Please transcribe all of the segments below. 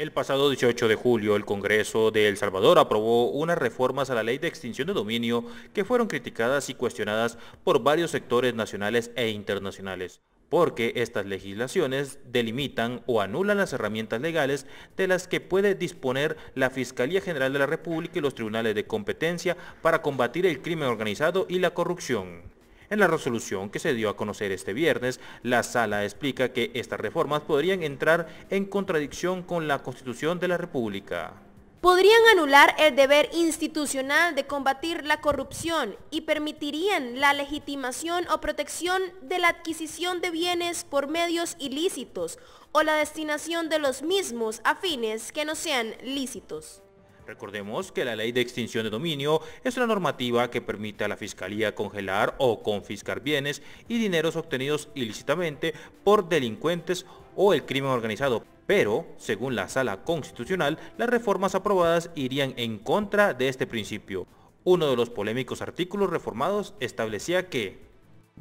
El pasado 18 de julio, el Congreso de El Salvador aprobó unas reformas a la Ley de Extinción de Dominio que fueron criticadas y cuestionadas por varios sectores nacionales e internacionales, porque estas legislaciones delimitan o anulan las herramientas legales de las que puede disponer la Fiscalía General de la República y los tribunales de competencia para combatir el crimen organizado y la corrupción. En la resolución que se dio a conocer este viernes, la sala explica que estas reformas podrían entrar en contradicción con la Constitución de la República podrían anular el deber institucional de combatir la corrupción y permitirían la legitimación o protección de la adquisición de bienes por medios ilícitos o la destinación de los mismos a fines que no sean lícitos. Recordemos que la ley de extinción de dominio es una normativa que permite a la Fiscalía congelar o confiscar bienes y dineros obtenidos ilícitamente por delincuentes o el crimen organizado. Pero, según la sala constitucional, las reformas aprobadas irían en contra de este principio. Uno de los polémicos artículos reformados establecía que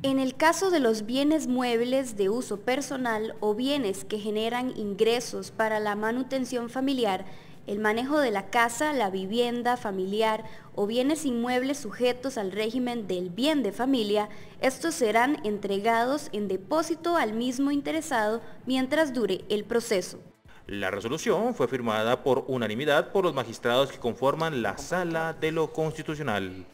en el caso de los bienes muebles de uso personal o bienes que generan ingresos para la manutención familiar, el manejo de la casa, la vivienda familiar o bienes inmuebles sujetos al régimen del bien de familia, estos serán entregados en depósito al mismo interesado mientras dure el proceso. La resolución fue firmada por unanimidad por los magistrados que conforman la Sala de lo Constitucional.